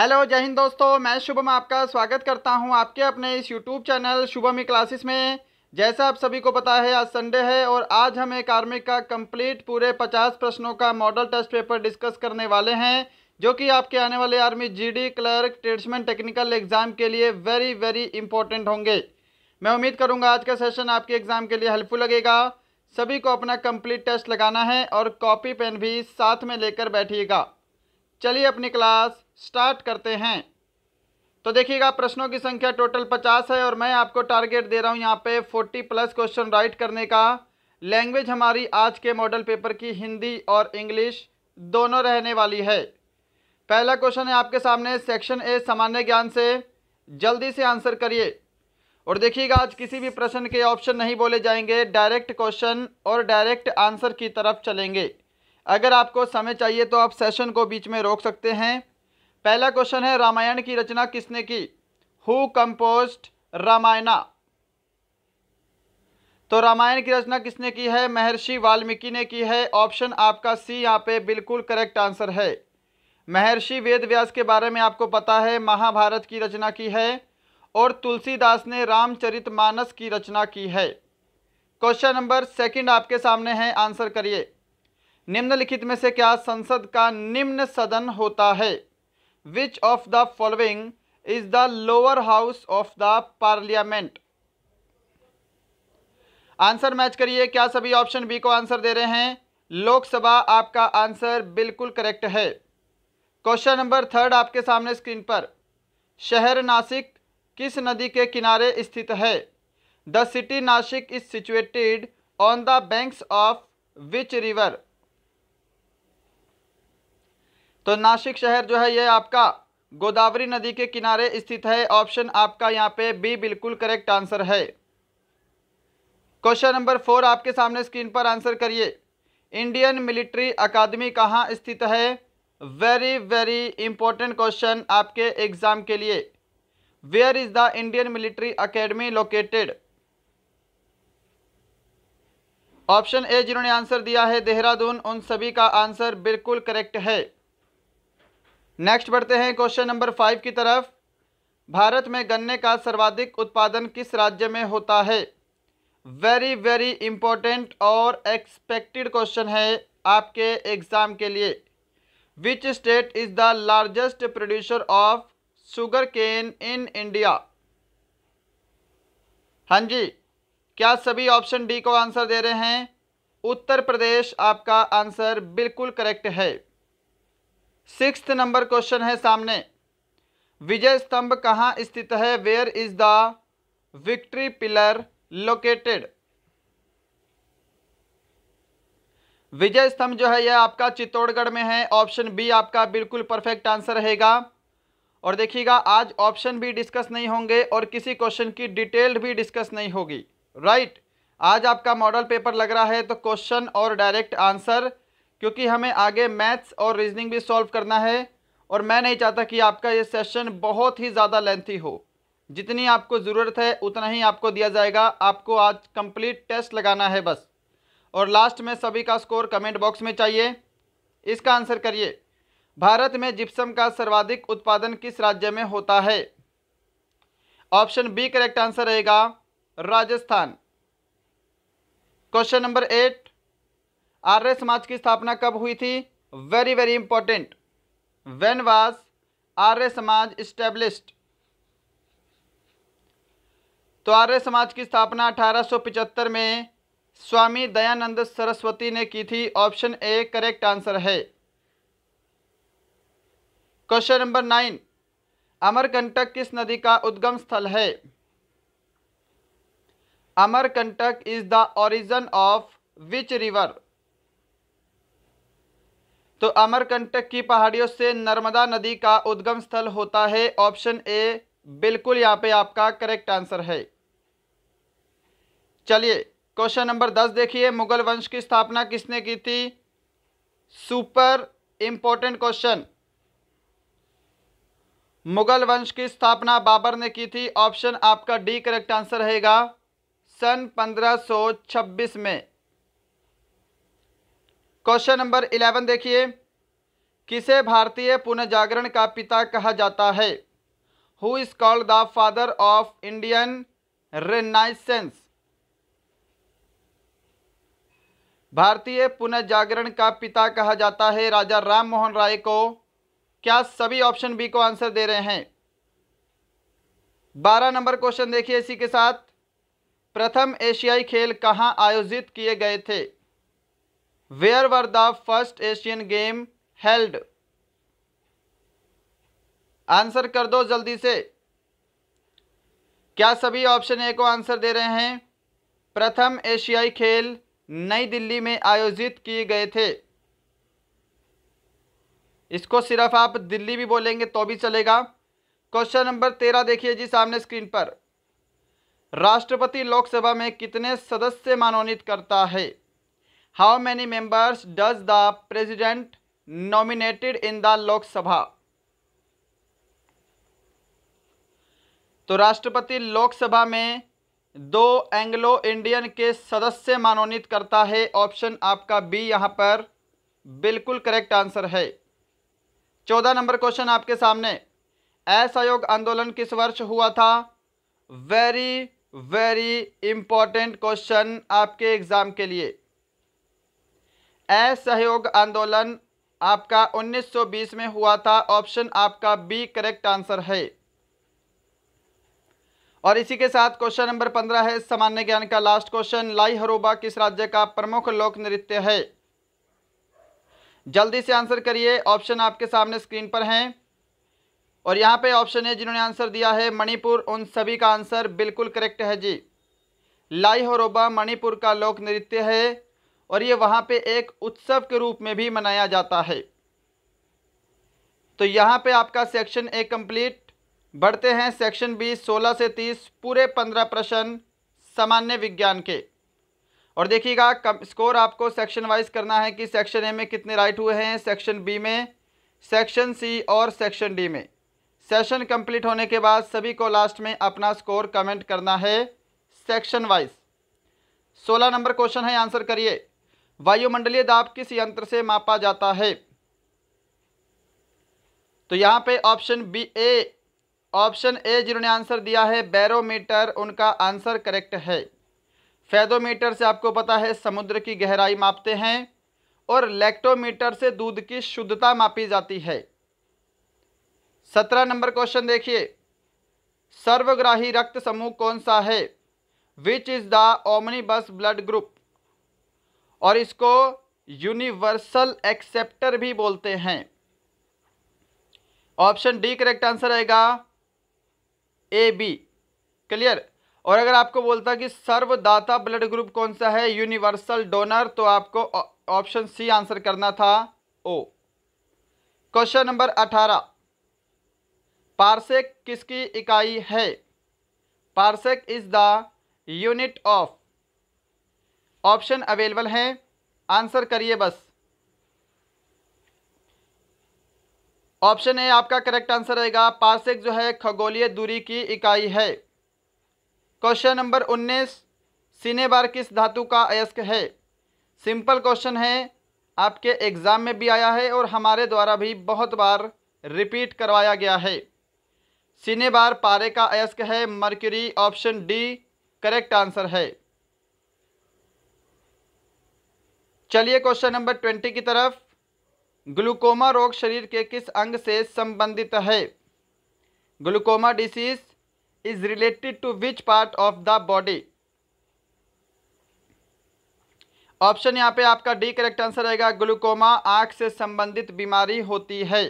Hello जय हिंद दोस्तों मैं शुभम आपका स्वागत करता हूं आपके अपने इस यूट्यूब चैनल शुभम क्लासेस में जैसा आप सभी को पता है आज संडे है और आज हम एक आर्मी का कंप्लीट पूरे 50 प्रश्नों का मॉडल टेस्ट पेपर डिस्कस करने वाले हैं जो कि आपके आने वाले army GD clerk tradesman technical exam के लिए वेरी वेरी इंपॉर्टेंट होंगे मैं उम्मीद करूँगा आज का सेशन आपके एग्ज़ाम के लिए हेल्पफुल लगेगा सभी को अपना कम्प्लीट टेस्ट लगाना है और कॉपी पेन भी साथ में लेकर बैठिएगा चलिए अपनी क्लास स्टार्ट करते हैं तो देखिएगा प्रश्नों की संख्या टोटल पचास है और मैं आपको टारगेट दे रहा हूँ यहाँ पे फोर्टी प्लस क्वेश्चन राइट करने का लैंग्वेज हमारी आज के मॉडल पेपर की हिंदी और इंग्लिश दोनों रहने वाली है पहला क्वेश्चन है आपके सामने सेक्शन ए सामान्य ज्ञान से जल्दी से आंसर करिए और देखिएगा आज किसी भी प्रश्न के ऑप्शन नहीं बोले जाएंगे डायरेक्ट क्वेश्चन और डायरेक्ट आंसर की तरफ चलेंगे अगर आपको समय चाहिए तो आप सेशन को बीच में रोक सकते हैं पहला क्वेश्चन है रामायण की रचना किसने की हु कंपोस्ट रामायणा तो रामायण की रचना किसने की है महर्षि वाल्मीकि ने की है ऑप्शन आपका सी यहाँ पे बिल्कुल करेक्ट आंसर है महर्षि वेदव्यास के बारे में आपको पता है महाभारत की रचना की है और तुलसीदास ने रामचरितमानस की रचना की है क्वेश्चन नंबर सेकंड आपके सामने है आंसर करिए निम्नलिखित में से क्या संसद का निम्न सदन होता है which of the following is the lower house of the parliament answer match करिए क्या सभी ऑप्शन बी को आंसर दे रहे हैं लोकसभा आपका आंसर बिल्कुल करेक्ट है क्वेश्चन नंबर थर्ड आपके सामने स्क्रीन पर शहर नासिक किस नदी के किनारे स्थित है the city Nashik is situated on the banks of which river तो नासिक शहर जो है ये आपका गोदावरी नदी के किनारे स्थित है ऑप्शन आपका यहाँ पे बी बिल्कुल करेक्ट आंसर है क्वेश्चन नंबर फोर आपके सामने स्क्रीन पर आंसर करिए इंडियन मिलिट्री अकादमी कहाँ स्थित है वेरी वेरी इंपॉर्टेंट क्वेश्चन आपके एग्जाम के लिए where is the Indian military academy located option A जिन्होंने आंसर दिया है देहरादून उन सभी का आंसर बिल्कुल करेक्ट है नेक्स्ट बढ़ते हैं क्वेश्चन नंबर फाइव की तरफ भारत में गन्ने का सर्वाधिक उत्पादन किस राज्य में होता है वेरी वेरी इंपॉर्टेंट और एक्सपेक्टेड क्वेश्चन है आपके एग्ज़ाम के लिए which state is the largest producer of sugar cane in India हाँ जी क्या सभी ऑप्शन डी को आंसर दे रहे हैं उत्तर प्रदेश आपका आंसर बिल्कुल करेक्ट है सिक्स नंबर क्वेश्चन है सामने विजय स्तंभ कहाँ स्थित है where is the victory pillar located Vijay Stambh जो है यह आपका चित्तौड़गढ़ में है ऑप्शन बी आपका बिल्कुल परफेक्ट आंसर रहेगा और देखिएगा आज ऑप्शन भी डिस्कस नहीं होंगे और किसी क्वेश्चन की डिटेल्ड भी डिस्कस नहीं होगी राइट right? आज आपका मॉडल पेपर लग रहा है तो क्वेश्चन और डायरेक्ट आंसर क्योंकि हमें आगे मैथ्स और रीजनिंग भी सॉल्व करना है और मैं नहीं चाहता कि आपका ये सेशन बहुत ही ज़्यादा लेंथी हो जितनी आपको ज़रूरत है उतना ही आपको दिया जाएगा आपको आज कंप्लीट टेस्ट लगाना है बस और लास्ट में सभी का स्कोर कमेंट बॉक्स में चाहिए इसका आंसर करिए भारत में जिप्सम का सर्वाधिक उत्पादन किस राज्य में होता है ऑप्शन बी करेक्ट आंसर रहेगा Rajasthan question number eight Arya Samaj की स्थापना कब हुई थी very very important when was Arya Samaj established तो आर्य समाज की स्थापना 1875 में स्वामी दयानंद सरस्वती ने की थी ऑप्शन ए करेक्ट आंसर है क्वेश्चन नंबर नाइन अमरकंटक किस नदी का उद्गम स्थल है Amarkantak is the origin of which river तो अमरकंटक की पहाड़ियों से नर्मदा नदी का उद्गम स्थल होता है ऑप्शन ए बिल्कुल यहाँ पे आपका करेक्ट आंसर है चलिए क्वेश्चन नंबर दस देखिए मुगल वंश की स्थापना किसने की थी सुपर इम्पोर्टेंट क्वेश्चन मुगल वंश की स्थापना बाबर ने की थी ऑप्शन आपका डी करेक्ट आंसर रहेगा सन 1526 में क्वेश्चन नंबर इलेवन देखिए किसे भारतीय पुनर्जागरण का पिता कहा जाता है who is called the father of Indian renaissance भारतीय पुनर्जागरण का पिता कहा जाता है राजा राम मोहन राय को क्या सभी ऑप्शन बी को आंसर दे रहे हैं बारह नंबर क्वेश्चन देखिए इसी के साथ प्रथम एशियाई खेल कहाँ आयोजित किए गए थे where were the first Asian game held answer कर दो जल्दी से क्या सभी ऑप्शन ए को आंसर दे रहे हैं प्रथम एशियाई खेल नई दिल्ली में आयोजित किए गए थे इसको सिर्फ आप दिल्ली भी बोलेंगे तो भी चलेगा क्वेश्चन नंबर तेरह देखिए जी सामने स्क्रीन पर राष्ट्रपति लोकसभा में कितने सदस्य मनोनीत करता है how many members does the president nominated in the Lok Sabha तो राष्ट्रपति लोकसभा में दो एंग्लो इंडियन के सदस्य मनोनीत करता है ऑप्शन आपका बी यहां पर बिल्कुल करेक्ट आंसर है चौदह नंबर क्वेश्चन आपके सामने असहयोग आंदोलन किस वर्ष हुआ था वेरी वेरी इंपॉर्टेंट क्वेश्चन आपके एग्जाम के लिए असहयोग आंदोलन आपका 1920 में हुआ था ऑप्शन आपका बी करेक्ट आंसर है और इसी के साथ क्वेश्चन नंबर पंद्रह है सामान्य ज्ञान का लास्ट क्वेश्चन लाई हरोबा किस राज्य का प्रमुख लोक नृत्य है जल्दी से आंसर करिए ऑप्शन आपके सामने स्क्रीन पर हैं और यहाँ पे ऑप्शन है जिन्होंने आंसर दिया है मणिपुर उन सभी का आंसर बिल्कुल करेक्ट है जी लाई हरोबा मणिपुर का लोक नृत्य है और ये वहाँ पे एक उत्सव के रूप में भी मनाया जाता है तो यहाँ पे आपका सेक्शन ए कंप्लीट बढ़ते हैं सेक्शन बी 16 से 30 पूरे 15 प्रश्न सामान्य विज्ञान के और देखिएगा स्कोर आपको सेक्शन वाइज करना है कि सेक्शन ए में कितने राइट हुए हैं सेक्शन बी में सेक्शन सी और सेक्शन डी में सेशन कंप्लीट होने के बाद सभी को लास्ट में अपना स्कोर कमेंट करना है सेक्शन वाइज सोलह नंबर क्वेश्चन है आंसर करिए वायुमंडलीय दाब किस यंत्र से मापा जाता है तो यहाँ पे option B A option A जिन्होंने आंसर दिया है बैरोमीटर उनका आंसर करेक्ट है फैदोमीटर से आपको पता है समुद्र की गहराई मापते हैं और लैक्टोमीटर से दूध की शुद्धता मापी जाती है सत्रह नंबर क्वेश्चन देखिए सर्वग्राही रक्त समूह कौन सा है which is the omni bus blood group और इसको यूनिवर्सल एक्सेप्टर भी बोलते हैं ऑप्शन डी करेक्ट आंसर आएगा ए बी क्लियर और अगर आपको बोलता कि सर्वदाता ब्लड ग्रुप कौन सा है यूनिवर्सल डोनर तो आपको ऑप्शन सी आंसर करना था ओ क्वेश्चन नंबर अठारह पार्सेक किसकी इकाई है parsec is the unit of option available हैं आंसर करिए बस ऑप्शन ए आपका करेक्ट आंसर रहेगा पार्सिक जो है खगोलीय दूरी की इकाई है क्वेश्चन नंबर उन्नीस सिनेबार किस धातु का अयस्क है सिंपल क्वेश्चन है आपके एग्ज़ाम में भी आया है और हमारे द्वारा भी बहुत बार रिपीट करवाया गया है सिनेबार पारे का अयस्क है mercury option D correct answer है चलिए क्वेश्चन नंबर ट्वेंटी की तरफ ग्लूकोमा रोग शरीर के किस अंग से संबंधित है glaucoma disease is related to which part of the body option यहां पे आपका डी करेक्ट आंसर रहेगा ग्लूकोमा आंख से संबंधित बीमारी होती है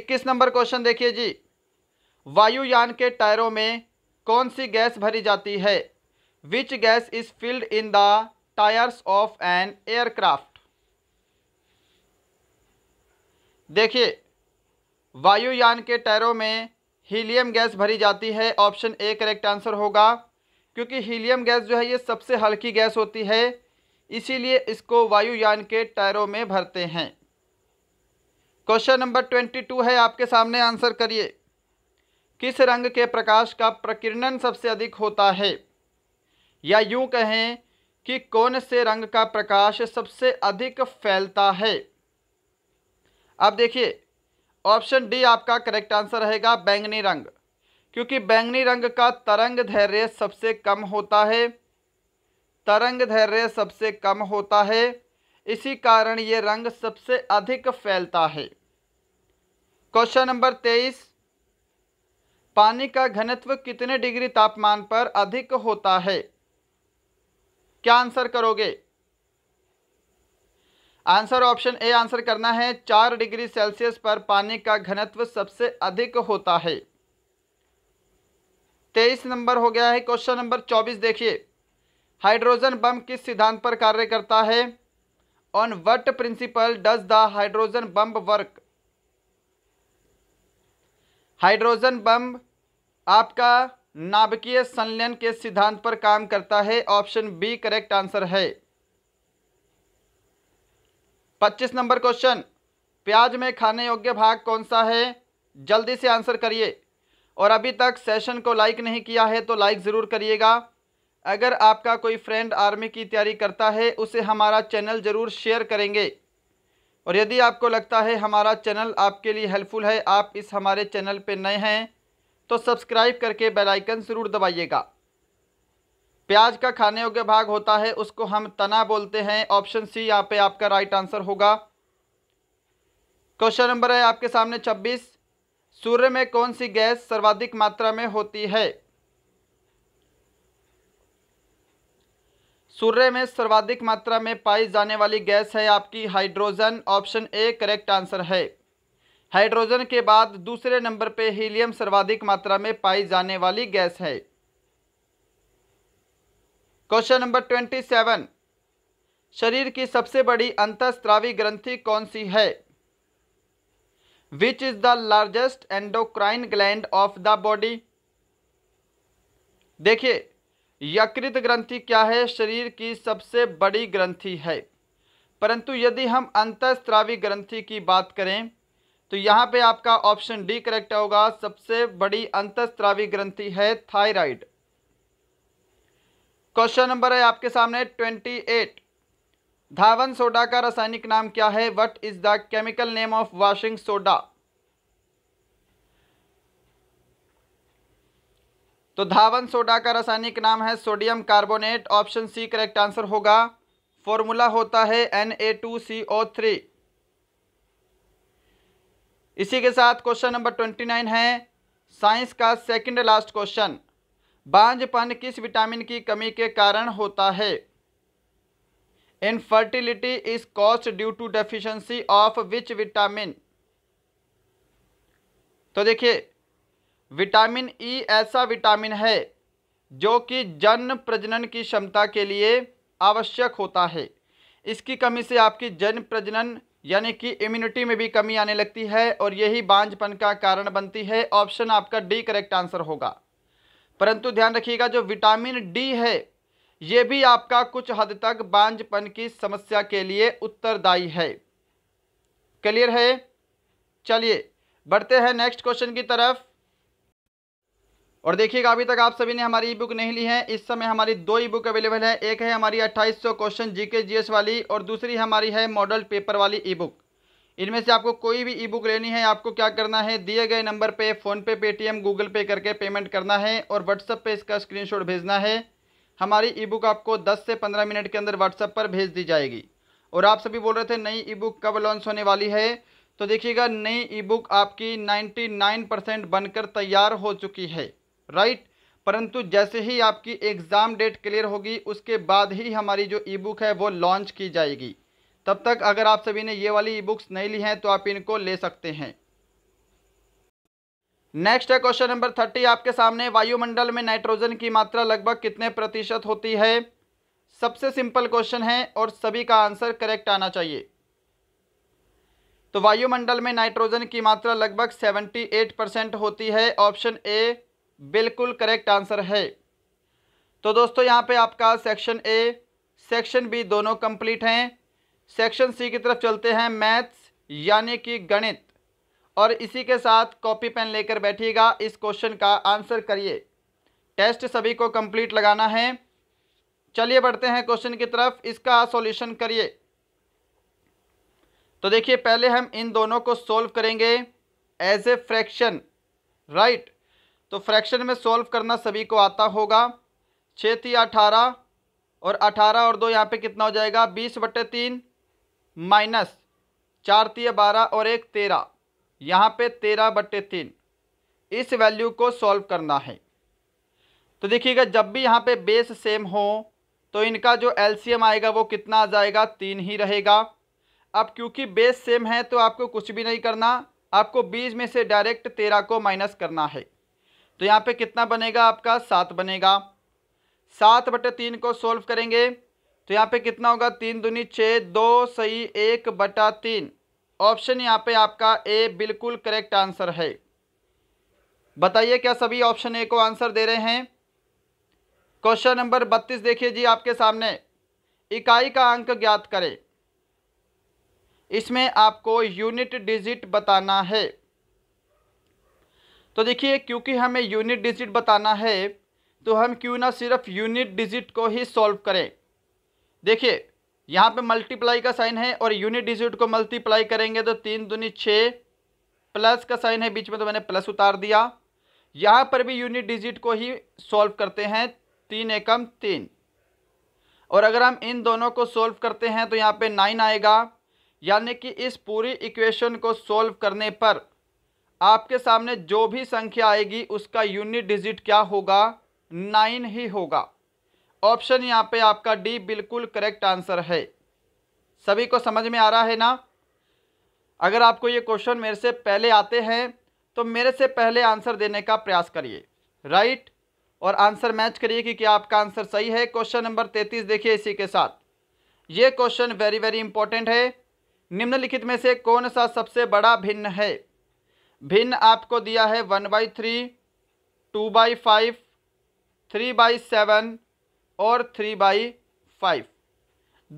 इक्कीस नंबर क्वेश्चन देखिए जी वायुयान के टायरों में कौन सी गैस भरी जाती है which gas is filled in the tyres of an aircraft देखिए वायुयान के टायरों में हीलियम गैस भरी जाती है ऑप्शन ए करेक्ट आंसर होगा क्योंकि हीलियम गैस जो है ये सबसे हल्की गैस होती है इसीलिए इसको वायुयान के टायरों में भरते हैं क्वेश्चन नंबर ट्वेंटी टू है आपके सामने आंसर करिए किस रंग के प्रकाश का प्रकीर्णन सबसे अधिक होता है या यूं कहें कि कौन से रंग का प्रकाश सबसे अधिक फैलता है अब देखिए ऑप्शन डी आपका करेक्ट आंसर रहेगा बैंगनी रंग क्योंकि बैंगनी रंग का तरंग धैर्य सबसे कम होता है तरंग धैर्य सबसे कम होता है इसी कारण ये रंग सबसे अधिक फैलता है क्वेश्चन नंबर तेईस पानी का घनत्व कितने डिग्री तापमान पर अधिक होता है क्या आंसर करोगे आंसर ऑप्शन ए आंसर करना है चार डिग्री सेल्सियस पर पानी का घनत्व सबसे अधिक होता है तेईस नंबर हो गया है क्वेश्चन नंबर चौबीस देखिए हाइड्रोजन बम किस सिद्धांत पर कार्य करता है on what principle does the hydrogen bomb work hydrogen bomb आपका नाभिकीय संलयन के सिद्धांत पर काम करता है ऑप्शन बी करेक्ट आंसर है पच्चीस नंबर क्वेश्चन प्याज में खाने योग्य भाग कौन सा है जल्दी से आंसर करिए और अभी तक सेशन को लाइक नहीं किया है तो लाइक ज़रूर करिएगा अगर आपका कोई फ्रेंड आर्मी की तैयारी करता है उसे हमारा चैनल ज़रूर शेयर करेंगे और यदि आपको लगता है हमारा चैनल आपके लिए हेल्पफुल है आप इस हमारे चैनल पर नए हैं तो सब्सक्राइब करके बेल आइकन ज़रूर दबाइएगा प्याज का खाने योग्य भाग होता है उसको हम तना बोलते हैं ऑप्शन सी यहाँ पे आपका राइट आंसर होगा क्वेश्चन नंबर है आपके सामने 26 सूर्य में कौन सी गैस सर्वाधिक मात्रा में होती है सूर्य में सर्वाधिक मात्रा में पाई जाने वाली गैस है आपकी hydrogen option A correct answer है हाइड्रोजन के बाद दूसरे नंबर पे हीलियम सर्वाधिक मात्रा में पाई जाने वाली गैस है क्वेश्चन नंबर ट्वेंटी सेवन शरीर की सबसे बड़ी अंतस्त्रावी ग्रंथि कौन सी है which is the largest endocrine gland of the body देखिए यकृत ग्रंथि क्या है शरीर की सबसे बड़ी ग्रंथि है परंतु यदि हम अंतस्त्रावी ग्रंथि की बात करें तो यहाँ पे आपका ऑप्शन डी करेक्ट होगा सबसे बड़ी अंतस्त्रावी ग्रंथि है थायराइड क्वेश्चन नंबर है आपके सामने ट्वेंटी एट धावन सोडा का रासायनिक नाम क्या है what is the chemical name of washing soda तो धावन सोडा का रासायनिक नाम है sodium carbonate option C correct answer होगा फॉर्मूला होता है N A two C O three इसी के साथ क्वेश्चन नंबर ट्वेंटी नाइन है साइंस का सेकंड लास्ट क्वेश्चन बांझपन किस विटामिन की कमी के कारण होता है infertility is cost due to deficiency of which vitamin तो देखिए विटामिन ई e ऐसा विटामिन है जो कि जन प्रजनन की क्षमता के लिए आवश्यक होता है इसकी कमी से आपकी जन प्रजनन यानी कि इम्यूनिटी में भी कमी आने लगती है और यही बांझपन का कारण बनती है ऑप्शन आपका डी करेक्ट आंसर होगा परंतु ध्यान रखिएगा जो विटामिन डी है ये भी आपका कुछ हद तक बांझपन की समस्या के लिए उत्तरदायी है क्लियर है चलिए बढ़ते हैं नेक्स्ट क्वेश्चन की तरफ और देखिएगा अभी तक आप सभी ने हमारी ई बुक नहीं ली है इस समय हमारी दो ई बुक अवेलेबल है एक है हमारी 2800 क्वेश्चन जीके जीएस वाली और दूसरी हमारी है मॉडल पेपर वाली ई बुक इनमें से आपको कोई भी ई बुक लेनी है आपको क्या करना है दिए गए नंबर पे फ़ोनपे पेटीएम गूगल पे करके पेमेंट करना है और व्हाट्सअप पर इसका शॉट भेजना है हमारी ई बुक आपको दस से पंद्रह मिनट के अंदर व्हाट्सअप पर भेज दी जाएगी और आप सभी बोल रहे थे नई ई बुक कब लॉन्च होने वाली है तो देखिएगा नई ई बुक आपकी नाइन परसेंट बनकर तैयार हो चुकी है राइट परंतु जैसे ही आपकी एग्ज़ाम डेट क्लियर होगी उसके बाद ही हमारी जो ई बुक है वो लॉन्च की जाएगी तब तक अगर आप सभी ने ये वाली ई बुक्स नहीं ली हैं तो आप इनको ले सकते हैं नेक्स्ट है क्वेश्चन नंबर थर्टी आपके सामने वायुमंडल में नाइट्रोजन की मात्रा लगभग कितने प्रतिशत होती है सबसे सिंपल क्वेश्चन है और सभी का आंसर करेक्ट आना चाहिए तो वायुमंडल में नाइट्रोजन की मात्रा लगभग 78 परसेंट होती है ऑप्शन ए बिल्कुल करेक्ट आंसर है तो दोस्तों यहाँ पे आपका सेक्शन ए सेक्शन बी दोनों कंप्लीट हैं सेक्शन सी की तरफ चलते हैं मैथ्स यानी कि गणित और इसी के साथ कॉपी पेन लेकर बैठिएगा इस क्वेश्चन का आंसर करिए टेस्ट सभी को कंप्लीट लगाना है चलिए बढ़ते हैं क्वेश्चन की तरफ इसका सॉल्यूशन करिए तो देखिए पहले हम इन दोनों को सॉल्व करेंगे एज ए फ्रैक्शन राइट तो फ्रैक्शन में सॉल्व करना सभी को आता होगा छः थी अठारह और अठारह और दो यहाँ पे कितना हो जाएगा बीस बटे तीन माइनस चार थी बारह और एक तेरह यहाँ पे तेरह बटे तीन इस वैल्यू को सॉल्व करना है तो देखिएगा जब भी यहाँ पे बेस सेम हो तो इनका जो एलसीएम आएगा वो कितना आ जाएगा तीन ही रहेगा अब क्योंकि बेस सेम है तो आपको कुछ भी नहीं करना आपको बीस में से डायरेक्ट तेरह को माइनस करना है तो यहाँ पे कितना बनेगा आपका सात बनेगा सात बटे तीन को सोल्व करेंगे तो यहाँ पे कितना होगा तीन दूनी छः दो सही एक बटा तीन ऑप्शन यहाँ पे आपका ए बिल्कुल करेक्ट आंसर है बताइए क्या सभी ऑप्शन ए को आंसर दे रहे हैं क्वेश्चन नंबर बत्तीस देखिए जी आपके सामने इकाई का अंक ज्ञात करें इसमें आपको यूनिट डिजिट बताना है तो देखिए क्योंकि हमें यूनिट डिजिट बताना है तो हम क्यों ना सिर्फ यूनिट डिजिट को ही सॉल्व करें देखिए यहाँ पे मल्टीप्लाई का साइन है और यूनिट डिजिट को मल्टीप्लाई करेंगे तो तीन दूनी छः प्लस का साइन है बीच में तो मैंने प्लस उतार दिया यहाँ पर भी यूनिट डिजिट को ही सॉल्व करते हैं तीन एकम तीन और अगर हम इन दोनों को सॉल्व करते हैं तो यहाँ पे नाइन आएगा यानी कि इस पूरी इक्वेशन को सॉल्व करने पर आपके सामने जो भी संख्या आएगी उसका यूनिट डिजिट क्या होगा नाइन ही होगा ऑप्शन यहाँ पे आपका डी बिल्कुल करेक्ट आंसर है सभी को समझ में आ रहा है ना अगर आपको ये क्वेश्चन मेरे से पहले आते हैं तो मेरे से पहले आंसर देने का प्रयास करिए राइट और आंसर मैच करिए कि क्या आपका आंसर सही है क्वेश्चन नंबर तैंतीस देखिए इसी के साथ ये क्वेश्चन वेरी वेरी इंपॉर्टेंट है निम्नलिखित में से कौन सा सबसे बड़ा भिन्न है भिन्न आपको दिया है one by three two by five three by seven और थ्री बाई फाइव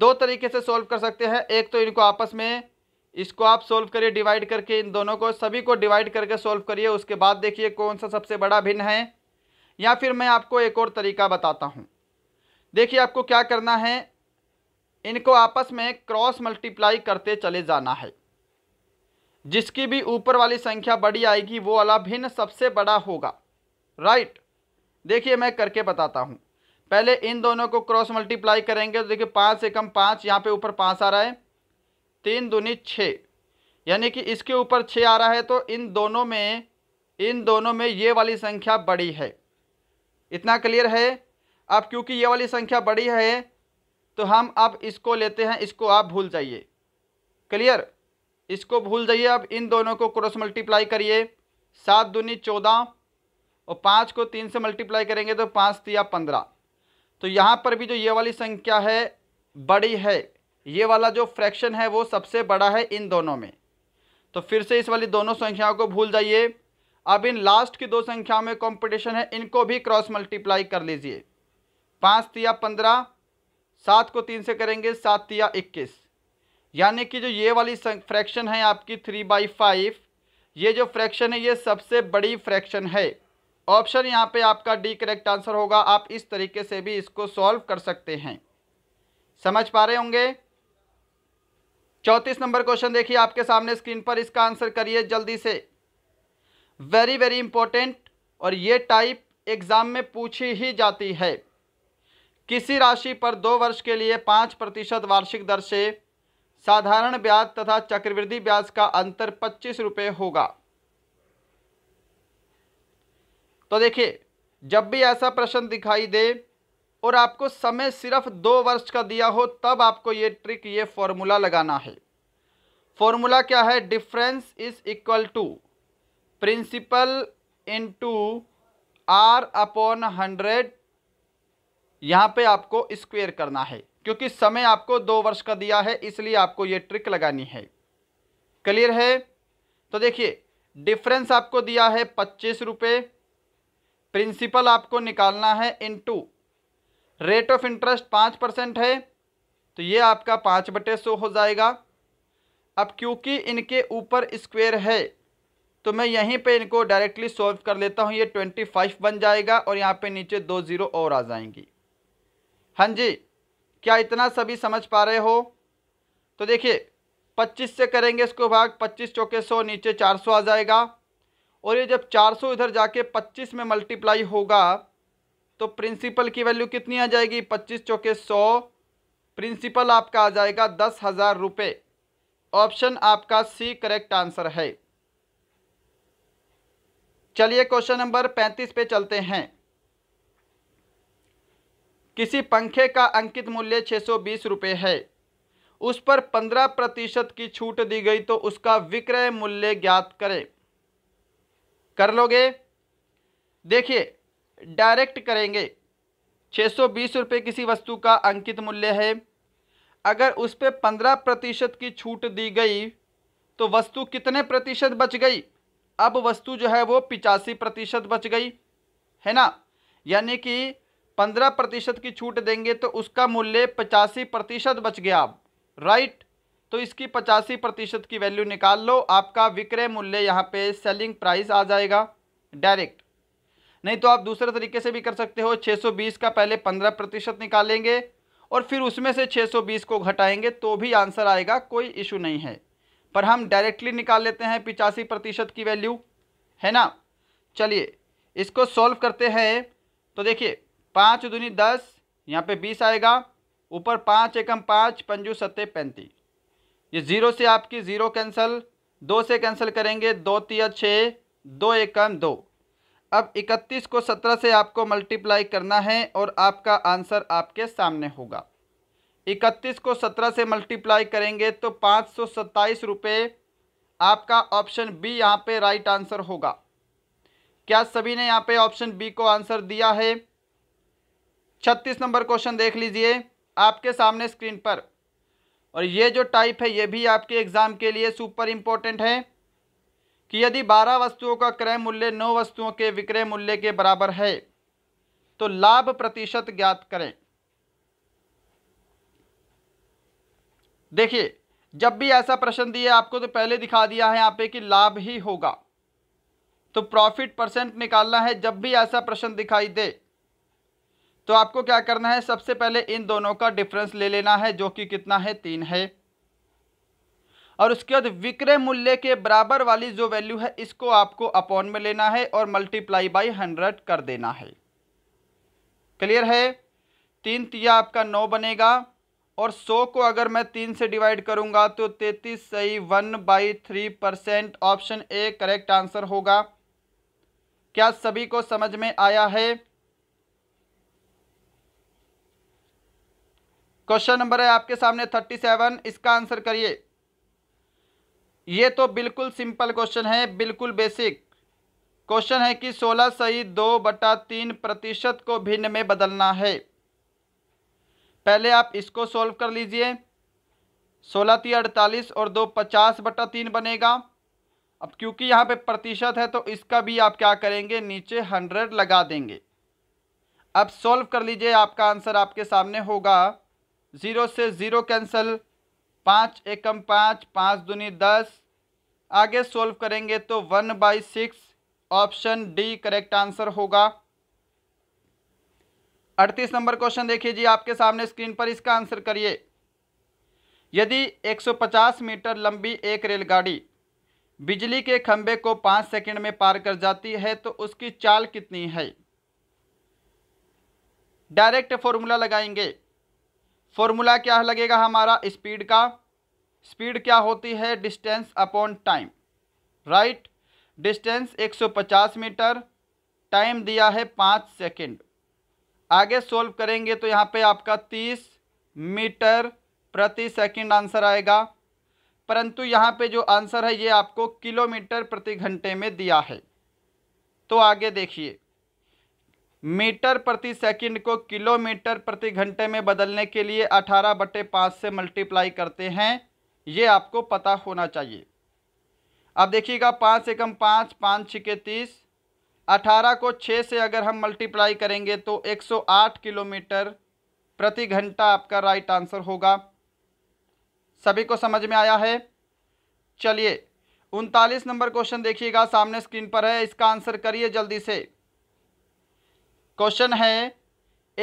दो तरीके से सॉल्व कर सकते हैं एक तो इनको आपस में इसको आप सॉल्व करिए डिवाइड करके इन दोनों को सभी को डिवाइड करके सॉल्व करिए उसके बाद देखिए कौन सा सबसे बड़ा भिन्न है या फिर मैं आपको एक और तरीका बताता हूँ देखिए आपको क्या करना है इनको आपस में क्रॉस मल्टीप्लाई करते चले जाना है जिसकी भी ऊपर वाली संख्या बड़ी आएगी वो वाला भिन्न सबसे बड़ा होगा राइट देखिए मैं करके बताता हूँ पहले इन दोनों को क्रॉस मल्टीप्लाई करेंगे तो देखिए पाँच से कम पाँच यहाँ पे ऊपर पाँच आ रहा है तीन दूनी छः यानी कि इसके ऊपर छः आ रहा है तो इन दोनों में इन दोनों में ये वाली संख्या बड़ी है इतना क्लियर है अब क्योंकि ये वाली संख्या बड़ी है तो हम अब इसको लेते हैं इसको आप भूल जाइए क्लियर इसको भूल जाइए अब इन दोनों को क्रॉस मल्टीप्लाई करिए सात दूनी चौदह और पाँच को तीन से मल्टीप्लाई करेंगे तो पाँच तिया पंद्रह तो यहाँ पर भी जो ये वाली संख्या है बड़ी है ये वाला जो फ्रैक्शन है वो सबसे बड़ा है इन दोनों में तो फिर से इस वाली दोनों संख्याओं को भूल जाइए अब इन लास्ट की दो संख्याओं में कंपटीशन है इनको भी क्रॉस मल्टीप्लाई कर लीजिए पाँच तिया पंद्रह सात को तीन से करेंगे सात तिया इक्कीस यानी कि जो ये वाली फ्रैक्शन है आपकी थ्री बाई फाइव ये जो फ्रैक्शन है ये सबसे बड़ी फ्रैक्शन है ऑप्शन यहाँ पे आपका डी करेक्ट आंसर होगा आप इस तरीके से भी इसको सॉल्व कर सकते हैं समझ पा रहे होंगे चौंतीस नंबर क्वेश्चन देखिए आपके सामने स्क्रीन पर इसका आंसर करिए जल्दी से वेरी वेरी इंपॉर्टेंट और ये टाइप एग्ज़ाम में पूछी ही जाती है किसी राशि पर दो वर्ष के लिए पाँच प्रतिशत वार्षिक दर से साधारण ब्याज तथा चक्रवृद्धि ब्याज का अंतर पच्चीस रुपये होगा तो देखिए जब भी ऐसा प्रश्न दिखाई दे और आपको समय सिर्फ दो वर्ष का दिया हो तब आपको ये ट्रिक ये फॉर्मूला लगाना है फॉर्मूला क्या है difference is equal to principal into R upon hundred यहाँ पे आपको स्क्वेयर करना है क्योंकि समय आपको दो वर्ष का दिया है इसलिए आपको ये ट्रिक लगानी है क्लियर है तो देखिए डिफरेंस आपको दिया है पच्चीस रुपये प्रिंसिपल आपको निकालना है इनटू रेट ऑफ इंटरेस्ट पाँच परसेंट है तो ये आपका पाँच बटे सौ हो जाएगा अब क्योंकि इनके ऊपर स्क्वेयर है तो मैं यहीं पे इनको डायरेक्टली सॉल्व कर लेता हूँ ये ट्वेंटी फाइव बन जाएगा और यहाँ पे नीचे दो ज़ीरो और आ जाएंगी हाँ जी क्या इतना सभी समझ पा रहे हो तो देखिए 25 से करेंगे इसको भाग 25 चौके सौ नीचे 400 आ जाएगा और ये जब 400 इधर जाके 25 में मल्टीप्लाई होगा तो प्रिंसिपल की वैल्यू कितनी आ जाएगी 25 चौके सौ प्रिंसिपल आपका आ जाएगा दस हज़ार रुपये ऑप्शन आपका सी करेक्ट आंसर है चलिए क्वेश्चन नंबर पैंतीस पे चलते हैं किसी पंखे का अंकित मूल्य छः सौ बीस रुपये है उस पर पंद्रह प्रतिशत की छूट दी गई तो उसका विक्रय मूल्य ज्ञात करें कर लोगे देखिए डायरेक्ट करेंगे छः सौ बीस रुपये किसी वस्तु का अंकित मूल्य है अगर उस पर पंद्रह प्रतिशत की छूट दी गई तो वस्तु कितने प्रतिशत बच गई अब वस्तु जो है वो पिचासी प्रतिशत बच गई है ना यानी कि पंद्रह प्रतिशत की छूट देंगे तो उसका मूल्य पचासी प्रतिशत बच गया आप राइट तो इसकी पचासी प्रतिशत की वैल्यू निकाल लो आपका विक्रय मूल्य यहाँ पे सेलिंग प्राइस आ जाएगा डायरेक्ट नहीं तो आप दूसरे तरीके से भी कर सकते हो 620 का पहले पंद्रह प्रतिशत निकालेंगे और फिर उसमें से 620 को घटाएंगे तो भी आंसर आएगा कोई इशू नहीं है पर हम डायरेक्टली निकाल लेते हैं पिचासी प्रतिशत की वैल्यू है ना चलिए इसको सॉल्व करते हैं तो देखिए पाँच दूनी दस यहाँ पे बीस आएगा ऊपर पाँच एकम पाँच पंजू सत्ते पैंतीस ये ज़ीरो से आपकी ज़ीरो कैंसिल दो से कैंसिल करेंगे दो तिया छः दो एकम दो अब इकतीस को सत्रह से आपको मल्टीप्लाई करना है और आपका आंसर आपके सामने होगा इकतीस को सत्रह से मल्टीप्लाई करेंगे तो पाँच सौ सत्ताईस रुपये आपका ऑप्शन बी यहाँ पे राइट आंसर होगा क्या सभी ने यहाँ पे ऑप्शन बी को आंसर दिया है छत्तीस नंबर क्वेश्चन देख लीजिए आपके सामने स्क्रीन पर और ये जो टाइप है ये भी आपके एग्ज़ाम के लिए सुपर इम्पोर्टेंट है कि यदि बारह वस्तुओं का क्रय मूल्य नौ वस्तुओं के विक्रय मूल्य के बराबर है तो लाभ प्रतिशत ज्ञात करें देखिए जब भी ऐसा प्रश्न दिए आपको तो पहले दिखा दिया है यहाँ पे कि लाभ ही होगा तो प्रॉफिट परसेंट निकालना है जब भी ऐसा प्रश्न दिखाई दे तो आपको क्या करना है सबसे पहले इन दोनों का डिफरेंस ले लेना है जो कि कितना है तीन है और उसके बाद विक्रय मूल्य के बराबर वाली जो वैल्यू है इसको आपको अपॉन में लेना है और मल्टीप्लाई बाई हंड्रेड कर देना है क्लियर है तीन तिया आपका नौ बनेगा और सौ को अगर मैं तीन से डिवाइड करूंगा तो तैतीस सही one by three percent option A correct answer होगा क्या सभी को समझ में आया है क्वेश्चन नंबर है आपके सामने थर्टी सेवन इसका आंसर करिए ये तो बिल्कुल सिंपल क्वेश्चन है बिल्कुल बेसिक क्वेश्चन है कि सोलह सही दो बटा तीन प्रतिशत को भिन्न में बदलना है पहले आप इसको सॉल्व कर लीजिए सोलह ती अड़तालीस और दो पचास बटा तीन बनेगा अब क्योंकि यहाँ पे प्रतिशत है तो इसका भी आप क्या करेंगे नीचे हंड्रेड लगा देंगे अब सॉल्व कर लीजिए आपका आंसर आपके सामने होगा ज़ीरो से ज़ीरो कैंसिल पाँच एकम पाँच पाँच दूनी दस आगे सोल्व करेंगे तो one by six option D correct answer होगा अड़तीस नंबर क्वेश्चन देखिए जी आपके सामने स्क्रीन पर इसका आंसर करिए यदि 150 मीटर लंबी एक रेलगाड़ी बिजली के खंभे को पाँच सेकंड में पार कर जाती है तो उसकी चाल कितनी है डायरेक्ट फॉर्मूला लगाएंगे फॉर्मूला क्या लगेगा हमारा स्पीड का स्पीड क्या होती है distance upon time right distance 150 metre time दिया है पाँच सेकेंड आगे सॉल्व करेंगे तो यहाँ पे आपका 30 मीटर प्रति सेकेंड आंसर आएगा परंतु यहाँ पे जो आंसर है ये आपको किलोमीटर प्रति घंटे में दिया है तो आगे देखिए मीटर प्रति सेकंड को किलोमीटर प्रति घंटे में बदलने के लिए अठारह बटे पाँच से मल्टीप्लाई करते हैं ये आपको पता होना चाहिए अब देखिएगा पाँच एकम पाँच पाँच के तीस अठारह को छः से अगर हम मल्टीप्लाई करेंगे तो एक सौ आठ किलोमीटर प्रति घंटा आपका राइट आंसर होगा सभी को समझ में आया है चलिए उनतालीस नंबर क्वेश्चन देखिएगा सामने स्क्रीन पर है इसका आंसर करिए जल्दी से क्वेश्चन है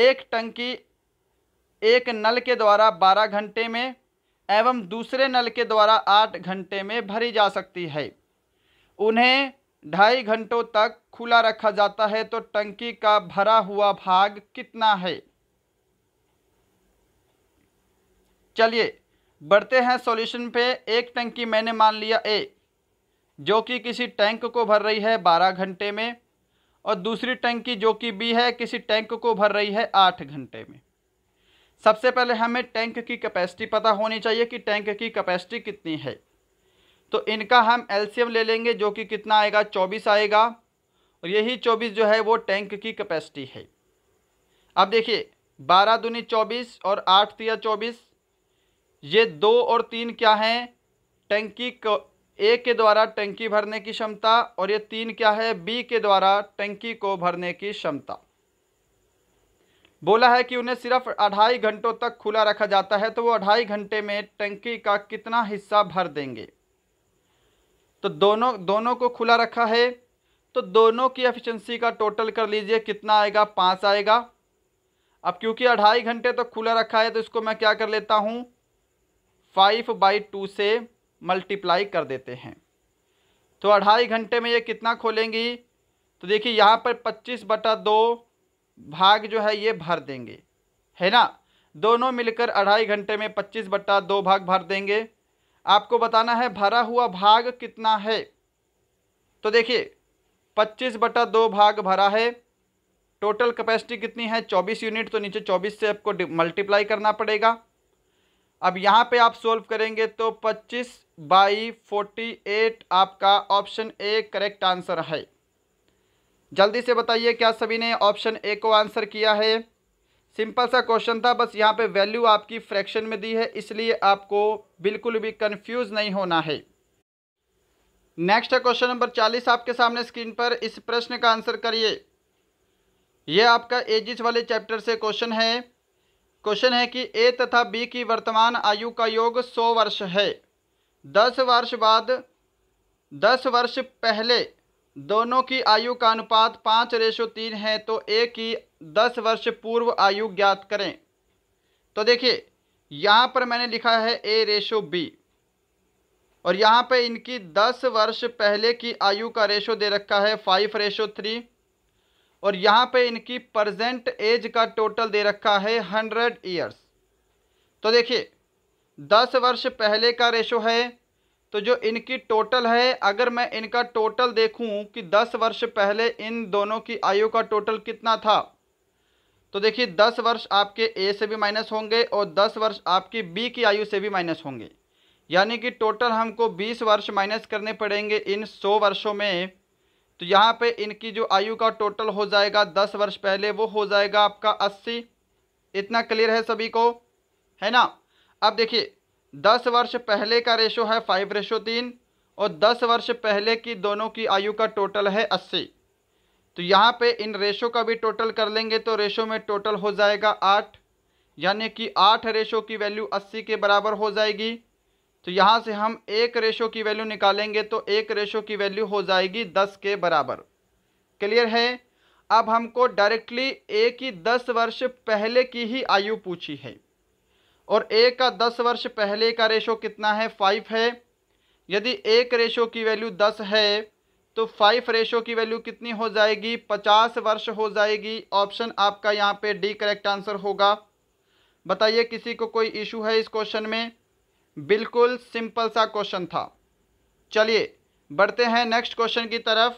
एक टंकी एक नल के द्वारा बारह घंटे में एवं दूसरे नल के द्वारा आठ घंटे में भरी जा सकती है उन्हें ढाई घंटों तक खुला रखा जाता है तो टंकी का भरा हुआ भाग कितना है चलिए बढ़ते हैं सॉल्यूशन पे एक टंकी मैंने मान लिया ए जो कि किसी टैंक को भर रही है बारह घंटे में और दूसरी टंकी जो कि बी है किसी टैंक को भर रही है आठ घंटे में सबसे पहले हमें टैंक की कैपेसिटी पता होनी चाहिए कि टैंक की कैपेसिटी कितनी है तो इनका हम एलसीएम ले लेंगे जो कि कितना आएगा चौबीस आएगा और यही चौबीस जो है वो टैंक की कैपेसिटी है अब देखिए बारह दुनी चौबीस और आठ तिया चौबीस ये दो और तीन क्या हैं टैंक की ए के द्वारा टंकी भरने की क्षमता और ये तीन क्या है बी के द्वारा टंकी को भरने की क्षमता बोला है कि उन्हें सिर्फ अढ़ाई घंटों तक खुला रखा जाता है तो वो अढ़ाई घंटे में टंकी का कितना हिस्सा भर देंगे तो दोनों दोनों को खुला रखा है तो दोनों की एफिशिएंसी का टोटल कर लीजिए कितना आएगा पाँच आएगा अब क्योंकि अढ़ाई घंटे तक तो खुला रखा है तो इसको मैं क्या कर लेता हूँ फाइव बाई टू से मल्टीप्लाई कर देते हैं तो अढ़ाई घंटे में ये कितना खोलेंगी तो देखिए यहाँ पर पच्चीस बटा दो भाग जो है ये भर देंगे है ना दोनों मिलकर अढ़ाई घंटे में पच्चीस बटा दो भाग भर देंगे आपको बताना है भरा हुआ भाग कितना है तो देखिए पच्चीस बटा दो भाग भरा है टोटल कैपेसिटी कितनी है चौबीस यूनिट तो नीचे चौबीस से आपको मल्टीप्लाई करना पड़ेगा अब यहाँ पे आप सोल्व करेंगे तो 25 बाई 48 आपका ऑप्शन ए करेक्ट आंसर है जल्दी से बताइए क्या सभी ने ऑप्शन ए को आंसर किया है सिंपल सा क्वेश्चन था बस यहाँ पे वैल्यू आपकी फ्रैक्शन में दी है इसलिए आपको बिल्कुल भी कंफ्यूज नहीं होना है नेक्स्ट है क्वेश्चन नंबर चालीस आपके सामने स्क्रीन पर इस प्रश्न का आंसर करिए यह आपका एजिस वाले चैप्टर से क्वेश्चन है क्वेश्चन है कि ए तथा बी की वर्तमान आयु का योग सौ वर्ष है दस वर्ष बाद दस वर्ष पहले दोनों की आयु का अनुपात पाँच रेशो तीन है तो ए की दस वर्ष पूर्व आयु ज्ञात करें तो देखिए यहाँ पर मैंने लिखा है ए रेशो बी और यहाँ पर इनकी दस वर्ष पहले की आयु का रेशो दे रखा है फाइव रेशो थ्री और यहाँ पे इनकी प्रजेंट एज का टोटल दे रखा है हंड्रेड ईयर्स तो देखिए दस वर्ष पहले का रेशो है तो जो इनकी टोटल है अगर मैं इनका टोटल देखूं कि दस वर्ष पहले इन दोनों की आयु का टोटल कितना था तो देखिए दस वर्ष आपके ए से भी माइनस होंगे और दस वर्ष आपकी बी की आयु से भी माइनस होंगे यानी कि टोटल हमको बीस वर्ष माइनस करने पड़ेंगे इन सौ वर्षों में तो यहाँ पे इनकी जो आयु का टोटल हो जाएगा दस वर्ष पहले वो हो जाएगा आपका अस्सी इतना क्लियर है सभी को है ना अब देखिए दस वर्ष पहले का रेशो है फाइव रेशो तीन और दस वर्ष पहले की दोनों की आयु का टोटल है अस्सी तो यहाँ पे इन रेशो का भी टोटल कर लेंगे तो रेशो में टोटल हो जाएगा आठ यानी कि आठ रेशो की वैल्यू अस्सी के बराबर हो जाएगी तो यहाँ से हम एक रेशो की वैल्यू निकालेंगे तो एक रेशो की वैल्यू हो जाएगी दस के बराबर क्लियर है अब हमको डायरेक्टली ए की दस वर्ष पहले की ही आयु पूछी है और ए का दस वर्ष पहले का रेशो कितना है फाइव है यदि एक रेशो की वैल्यू दस है तो फाइव रेशो की वैल्यू कितनी हो जाएगी पचास वर्ष हो जाएगी ऑप्शन आपका यहाँ पे डी करेक्ट आंसर होगा बताइए किसी को कोई इशू है इस क्वेश्चन में बिल्कुल सिंपल सा क्वेश्चन था चलिए बढ़ते हैं नेक्स्ट क्वेश्चन की तरफ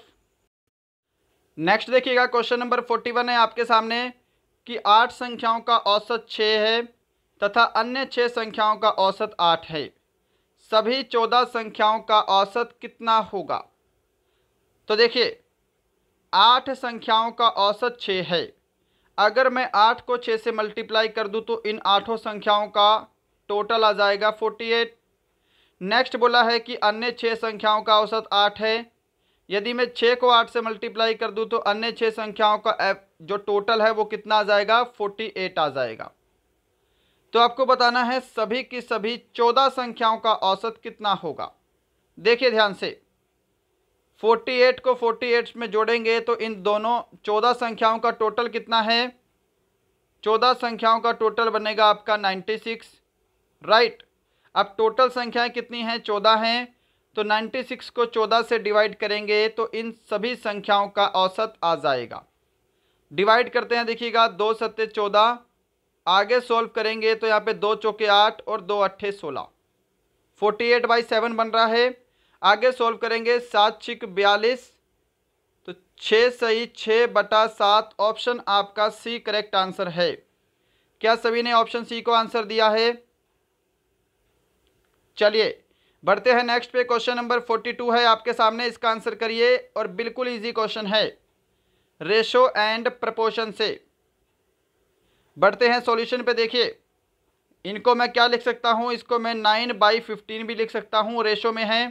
नेक्स्ट देखिएगा क्वेश्चन नंबर फोर्टी वन है आपके सामने कि आठ संख्याओं का औसत छः है तथा अन्य छः संख्याओं का औसत आठ है सभी चौदह संख्याओं का औसत कितना होगा तो देखिए आठ संख्याओं का औसत छः है अगर मैं आठ को छः से मल्टीप्लाई कर दूँ तो इन आठों संख्याओं का टोटल आ जाएगा फोर्टी एट नेक्स्ट बोला है कि अन्य छः संख्याओं का औसत आठ है यदि मैं छः को आठ से मल्टीप्लाई कर दूँ तो अन्य छः संख्याओं का जो टोटल है वो कितना आ जाएगा फोर्टी एट आ जाएगा तो आपको बताना है सभी की सभी चौदह संख्याओं का औसत कितना होगा देखिए ध्यान से फोर्टी एट को फोर्टी एट में जोड़ेंगे तो इन दोनों चौदह संख्याओं का टोटल कितना है चौदह संख्याओं का टोटल बनेगा आपका नाइन्टी सिक्स राइट अब टोटल संख्याएं कितनी हैं चौदह हैं तो 96 को 14 से डिवाइड करेंगे तो इन सभी संख्याओं का औसत आ जाएगा डिवाइड करते हैं देखिएगा दो सत्य चौदह आगे सॉल्व करेंगे तो यहाँ पे दो चौके आठ और दो अट्ठे सोलह फोर्टी एट बाई सेवन बन रहा है आगे सॉल्व करेंगे सात छिक बयालीस तो छः सही छः बटा सात ऑप्शन आपका सी करेक्ट आंसर है क्या सभी ने ऑप्शन सी को आंसर दिया है चलिए बढ़ते हैं नेक्स्ट पे क्वेश्चन नंबर फोर्टी टू है आपके सामने इसका आंसर करिए और बिल्कुल इजी क्वेश्चन है रेशो एंड प्रपोशन से बढ़ते हैं सॉल्यूशन पे देखिए इनको मैं क्या लिख सकता हूँ इसको मैं नाइन बाई फिफ्टीन भी लिख सकता हूँ रेशो में है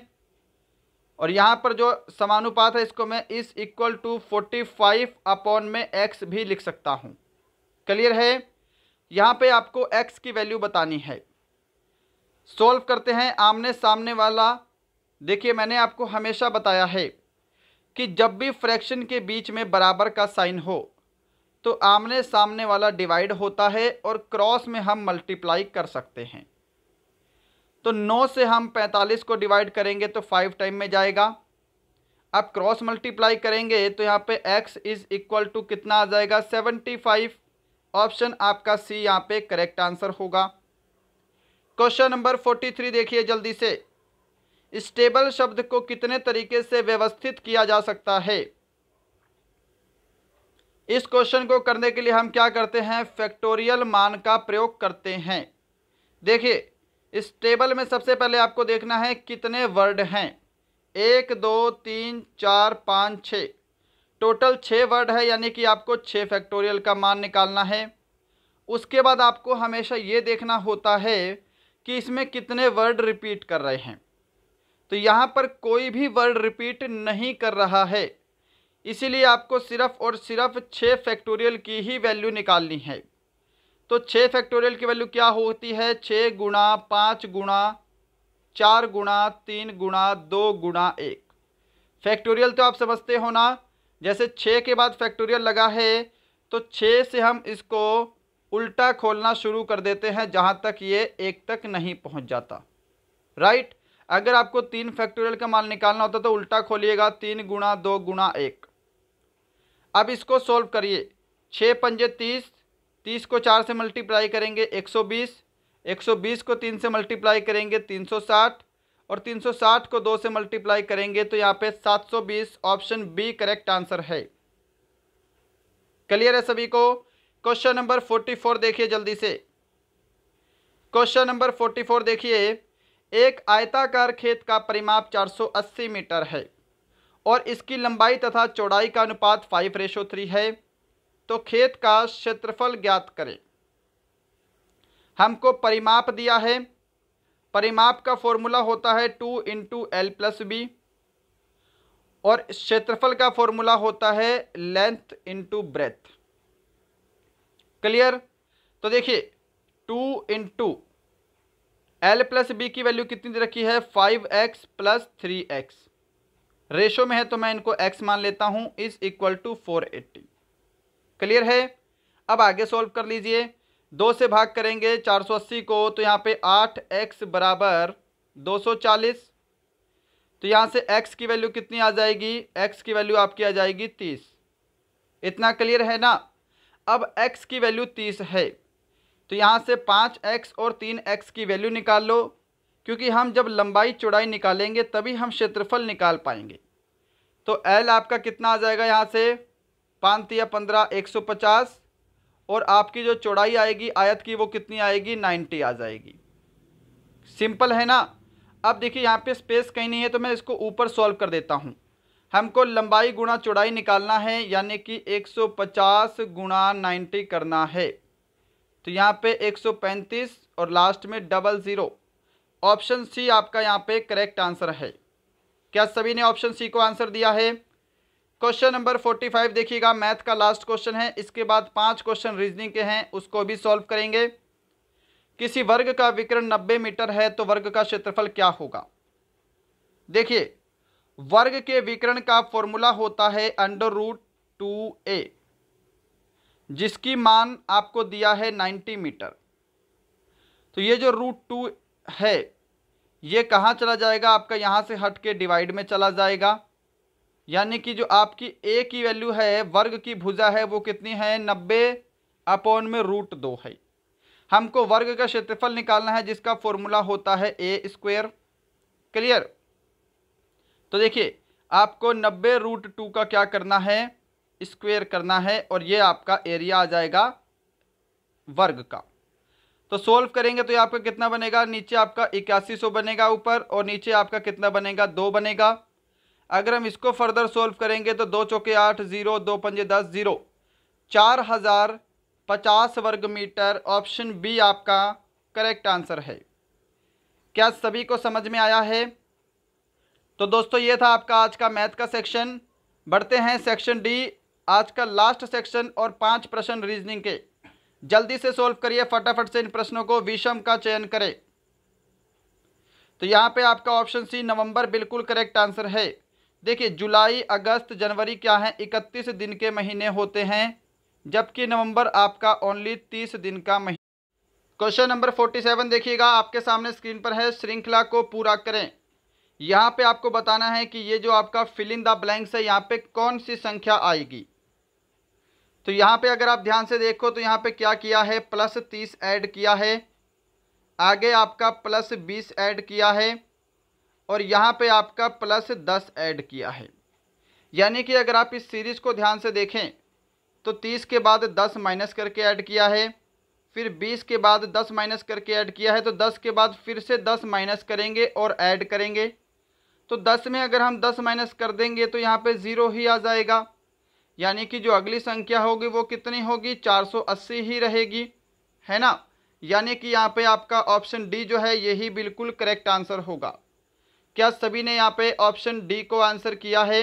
और यहाँ पर जो समानुपात है इसको मैं इस equal to forty five upon में एक्स भी लिख सकता हूँ क्लियर है यहाँ पे आपको एक्स की वैल्यू बतानी है सोल्व करते हैं आमने सामने वाला देखिए मैंने आपको हमेशा बताया है कि जब भी फ्रैक्शन के बीच में बराबर का साइन हो तो आमने सामने वाला डिवाइड होता है और क्रॉस में हम मल्टीप्लाई कर सकते हैं तो 9 से हम 45 को डिवाइड करेंगे तो 5 टाइम में जाएगा अब क्रॉस मल्टीप्लाई करेंगे तो यहाँ पे x इज़ इक्वल टू कितना आ जाएगा 75 ऑप्शन आपका सी यहाँ पे करेक्ट आंसर होगा क्वेश्चन नंबर फोर्टी थ्री देखिए जल्दी से स्टेबल शब्द को कितने तरीके से व्यवस्थित किया जा सकता है इस क्वेश्चन को करने के लिए हम क्या करते हैं फैक्टोरियल मान का प्रयोग करते हैं देखिए इस टेबल में सबसे पहले आपको देखना है कितने वर्ड हैं एक दो तीन चार पाँच छ टोटल छः वर्ड है यानी कि आपको छः फैक्टोरियल का मान निकालना है उसके बाद आपको हमेशा ये देखना होता है कि इसमें कितने वर्ड रिपीट कर रहे हैं तो यहाँ पर कोई भी वर्ड रिपीट नहीं कर रहा है इसीलिए आपको सिर्फ़ और सिर्फ छः फैक्टोरियल की ही वैल्यू निकालनी है तो छः फैक्टोरियल की वैल्यू क्या होती है छः गुणा पाँच गुणा चार गुणा तीन गुणा दो गुणा एक फैक्टोरियल तो आप समझते हो ना जैसे छः के बाद फैक्टोरियल लगा है तो छः से हम इसको उल्टा खोलना शुरू कर देते हैं जहाँ तक ये एक तक नहीं पहुँच जाता राइट अगर आपको तीन फैक्टोरियल का मान निकालना होता तो उल्टा खोलिएगा तीन गुणा दो गुणा एक अब इसको सॉल्व करिए छः पंजे तीस तीस को चार से मल्टीप्लाई करेंगे एक सौ बीस एक सौ बीस को तीन से मल्टीप्लाई करेंगे तीन सौ साठ और तीन सौ साठ को दो से मल्टीप्लाई करेंगे तो यहाँ पे सात सौ बीस ऑप्शन बी करेक्ट आंसर है क्लियर है सभी को क्वेश्चन नंबर फोर्टी फोर देखिए जल्दी से क्वेश्चन नंबर फोर्टी फोर देखिए एक आयताकार खेत का परिमाप 480 मीटर है और इसकी लंबाई तथा चौड़ाई का अनुपात फाइव रेशो थ्री है तो खेत का क्षेत्रफल ज्ञात करें हमको परिमाप दिया है परिमाप का फॉर्मूला होता है two into L plus B और क्षेत्रफल का फॉर्मूला होता है लेंथ इंटू ब्रेथ क्लियर तो देखिए two into L plus B की वैल्यू कितनी दे रखी है five X plus three X ratio में है तो मैं इनको एक्स मान लेता हूँ is equal to four eighty clear है अब आगे सॉल्व कर लीजिए दो से भाग करेंगे चार सौ अस्सी को तो यहाँ पे आठ एक्स बराबर दो सौ चालीस तो यहाँ से x की वैल्यू कितनी आ जाएगी x की वैल्यू आपकी आ जाएगी तीस इतना क्लियर है ना अब x की वैल्यू तीस है तो यहाँ से पाँच एक्स और तीन एक्स की वैल्यू निकाल लो क्योंकि हम जब लंबाई चौड़ाई निकालेंगे तभी हम क्षेत्रफल निकाल पाएंगे तो एल आपका कितना आ जाएगा यहाँ से पाँच या पंद्रह एक सौ पचास और आपकी जो चौड़ाई आएगी आयत की वो कितनी आएगी नाइन्टी आ जाएगी सिंपल है ना अब देखिए यहाँ पे स्पेस कहीं नहीं है तो मैं इसको ऊपर सॉल्व कर देता हूँ हमको लंबाई गुणा चौड़ाई निकालना है यानी कि 150 गुणा नाइन्टी करना है तो यहाँ पे 135 और लास्ट में डबल ज़ीरो ऑप्शन सी आपका यहाँ पे करेक्ट आंसर है क्या सभी ने ऑप्शन सी को आंसर दिया है क्वेश्चन नंबर 45 देखिएगा मैथ का लास्ट क्वेश्चन है इसके बाद पांच क्वेश्चन रीजनिंग के हैं उसको भी सॉल्व करेंगे किसी वर्ग का विकरण 90 मीटर है तो वर्ग का क्षेत्रफल क्या होगा देखिए वर्ग के विकरण का फॉर्मूला होता है अंडर रूट टू ए जिसकी मान आपको दिया है नाइन्टी मीटर तो ये जो रूट टू है ये कहाँ चला जाएगा आपका यहाँ से हट के डिवाइड में चला जाएगा यानी कि जो आपकी ए की वैल्यू है वर्ग की भुजा है वो कितनी है नब्बे अपॉन में रूट दो है हमको वर्ग का क्षेत्रफल निकालना है जिसका फॉर्मूला होता है ए स्क्वेयर क्लियर तो देखिए आपको नब्बे रूट टू का क्या करना है स्क्वेयर करना है और ये आपका एरिया आ जाएगा वर्ग का तो सोल्व करेंगे तो ये आपका कितना बनेगा नीचे आपका इक्यासी सौ बनेगा ऊपर और नीचे आपका कितना बनेगा दो बनेगा अगर हम इसको फर्दर सोल्व करेंगे तो दो चौके आठ ज़ीरो दो पंजे दस ज़ीरो चार हज़ार पचास वर्ग मीटर ऑप्शन बी आपका करेक्ट आंसर है क्या सभी को समझ में आया है तो दोस्तों ये था आपका आज का मैथ का सेक्शन बढ़ते हैं सेक्शन डी आज का लास्ट सेक्शन और पांच प्रश्न रीजनिंग के जल्दी से सॉल्व करिए फटाफट से इन प्रश्नों को विषम का चयन करें तो यहाँ पे आपका ऑप्शन सी नवंबर बिल्कुल करेक्ट आंसर है देखिए जुलाई अगस्त जनवरी क्या है इकतीस दिन के महीने होते हैं जबकि नवंबर आपका ओनली तीस दिन का महीना क्वेश्चन नंबर फोर्टी सेवन देखिएगा आपके सामने स्क्रीन पर है श्रृंखला को पूरा करें यहाँ पे आपको बताना है कि ये जो आपका फिल इन द ब्लैंक्स है यहाँ पे कौन सी संख्या आएगी तो यहाँ पे अगर आप ध्यान से देखो तो यहाँ पे क्या किया है प्लस तीस ऐड किया है आगे आपका प्लस बीस ऐड किया है और यहाँ पे आपका प्लस दस ऐड किया है यानी कि अगर आप इस सीरीज़ को ध्यान से देखें तो तीस के बाद दस माइनस करके ऐड किया है फिर बीस के बाद दस माइनस करके ऐड किया है तो दस के बाद फिर से दस माइनस करेंगे और ऐड करेंगे तो दस में अगर हम दस माइनस कर देंगे तो यहाँ पे ज़ीरो ही आ जाएगा यानी कि जो अगली संख्या होगी वो कितनी होगी 480 ही रहेगी है ना यानी कि यहाँ पे आपका ऑप्शन डी जो है यही बिल्कुल करेक्ट आंसर होगा क्या सभी ने यहाँ पे ऑप्शन डी को आंसर किया है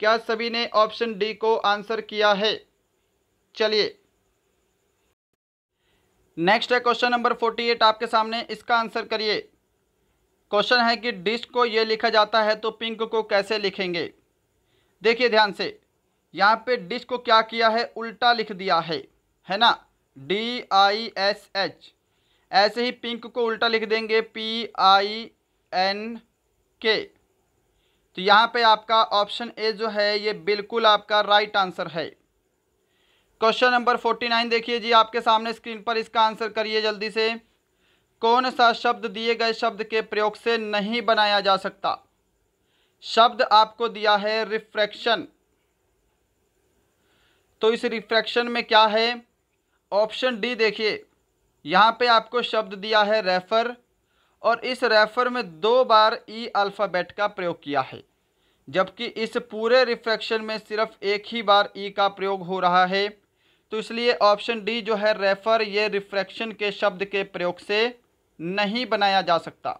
क्या सभी ने ऑप्शन डी को आंसर किया है चलिए नेक्स्ट है क्वेश्चन नंबर फोर्टी एट आपके सामने इसका आंसर करिए क्वेश्चन है कि डिश को ये लिखा जाता है तो पिंक को कैसे लिखेंगे देखिए ध्यान से यहाँ पे डिस्क को क्या किया है उल्टा लिख दिया है है ना डी आई एस एच ऐसे ही पिंक को उल्टा लिख देंगे पी आई एन के तो यहाँ पे आपका ऑप्शन ए जो है ये बिल्कुल आपका राइट आंसर है क्वेश्चन नंबर फोर्टी नाइन देखिए जी आपके सामने स्क्रीन पर इसका आंसर करिए जल्दी से कौन सा शब्द दिए गए शब्द के प्रयोग से नहीं बनाया जा सकता शब्द आपको दिया है रिफ्रैक्शन तो इस रिफ्रैक्शन में क्या है ऑप्शन डी देखिए यहाँ पे आपको शब्द दिया है रेफर और इस रेफर में दो बार ई e अल्फ़ाबेट का प्रयोग किया है जबकि इस पूरे रिफ्रैक्शन में सिर्फ एक ही बार ई e का प्रयोग हो रहा है तो इसलिए ऑप्शन डी जो है रेफर ये रिफ्रैक्शन के शब्द के प्रयोग से नहीं बनाया जा सकता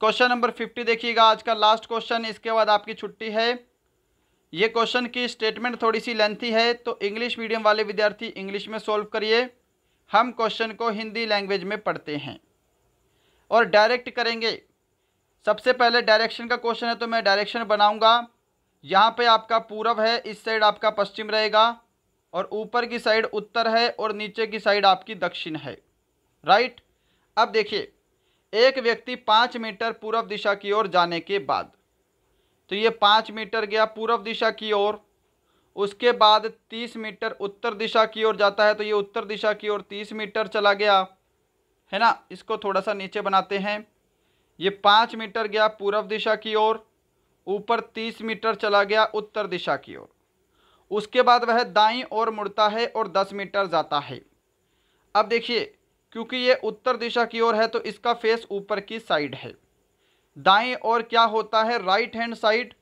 क्वेश्चन नंबर फिफ्टी देखिएगा आज का लास्ट क्वेश्चन इसके बाद आपकी छुट्टी है ये क्वेश्चन की स्टेटमेंट थोड़ी सी लेंथी है तो इंग्लिश मीडियम वाले विद्यार्थी इंग्लिश में सॉल्व करिए हम क्वेश्चन को हिंदी लैंग्वेज में पढ़ते हैं और डायरेक्ट करेंगे सबसे पहले डायरेक्शन का क्वेश्चन है तो मैं डायरेक्शन बनाऊंगा यहाँ पे आपका पूरब है इस साइड आपका पश्चिम रहेगा और ऊपर की साइड उत्तर है और नीचे की साइड आपकी दक्षिण है राइट अब देखिए एक व्यक्ति पाँच मीटर पूर्व दिशा की ओर जाने के बाद तो ये पाँच मीटर गया पूर्व दिशा की ओर उसके बाद तीस मीटर उत्तर दिशा की ओर जाता है तो ये उत्तर दिशा की ओर तीस मीटर चला गया है ना इसको थोड़ा सा नीचे बनाते हैं ये पाँच मीटर गया पूर्व दिशा की ओर ऊपर तीस मीटर चला गया उत्तर दिशा की ओर उसके बाद वह दाई ओर मुड़ता है और दस मीटर जाता है अब देखिए क्योंकि ये उत्तर दिशा की ओर है तो इसका फेस ऊपर की साइड है दाएं और क्या होता है राइट हैंड साइड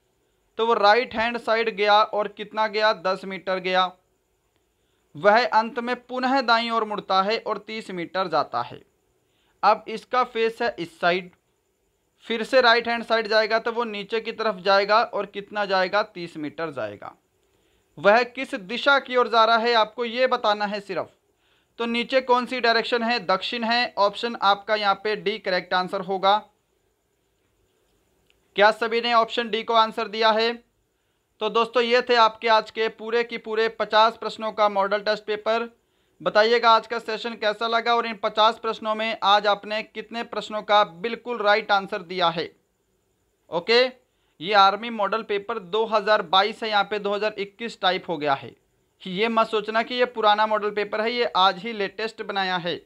तो वो राइट हैंड साइड गया और कितना गया दस मीटर गया वह अंत में पुनः दाई ओर मुड़ता है और तीस मीटर जाता है अब इसका फेस है इस साइड फिर से राइट हैंड साइड जाएगा तो वो नीचे की तरफ जाएगा और कितना जाएगा तीस मीटर जाएगा वह किस दिशा की ओर जा रहा है आपको ये बताना है सिर्फ तो नीचे कौन सी डायरेक्शन है दक्षिण है ऑप्शन आपका यहाँ पे डी करेक्ट आंसर होगा क्या सभी ने ऑप्शन डी को आंसर दिया है तो दोस्तों ये थे आपके आज के पूरे की पूरे पचास प्रश्नों का मॉडल टेस्ट पेपर बताइएगा आज का सेशन कैसा लगा और इन पचास प्रश्नों में आज आपने कितने प्रश्नों का बिल्कुल राइट आंसर दिया है ओके ये आर्मी मॉडल पेपर 2022 है यहाँ पे 2021 टाइप हो गया है ये मत सोचना कि ये पुराना मॉडल पेपर है ये आज ही लेटेस्ट बनाया है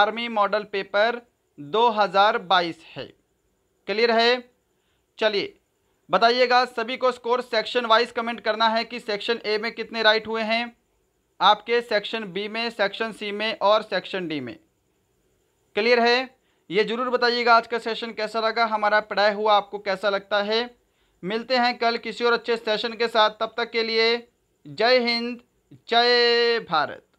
आर्मी मॉडल पेपर 2022 है क्लियर है चलिए बताइएगा सभी को स्कोर सेक्शन वाइज कमेंट करना है कि सेक्शन ए में कितने राइट हुए हैं आपके सेक्शन बी में सेक्शन सी में और सेक्शन डी में क्लियर है ये ज़रूर बताइएगा आज का सेशन कैसा लगा हमारा पढ़ाया हुआ आपको कैसा लगता है मिलते हैं कल किसी और अच्छे सेशन के साथ तब तक के लिए जय हिंद जय भारत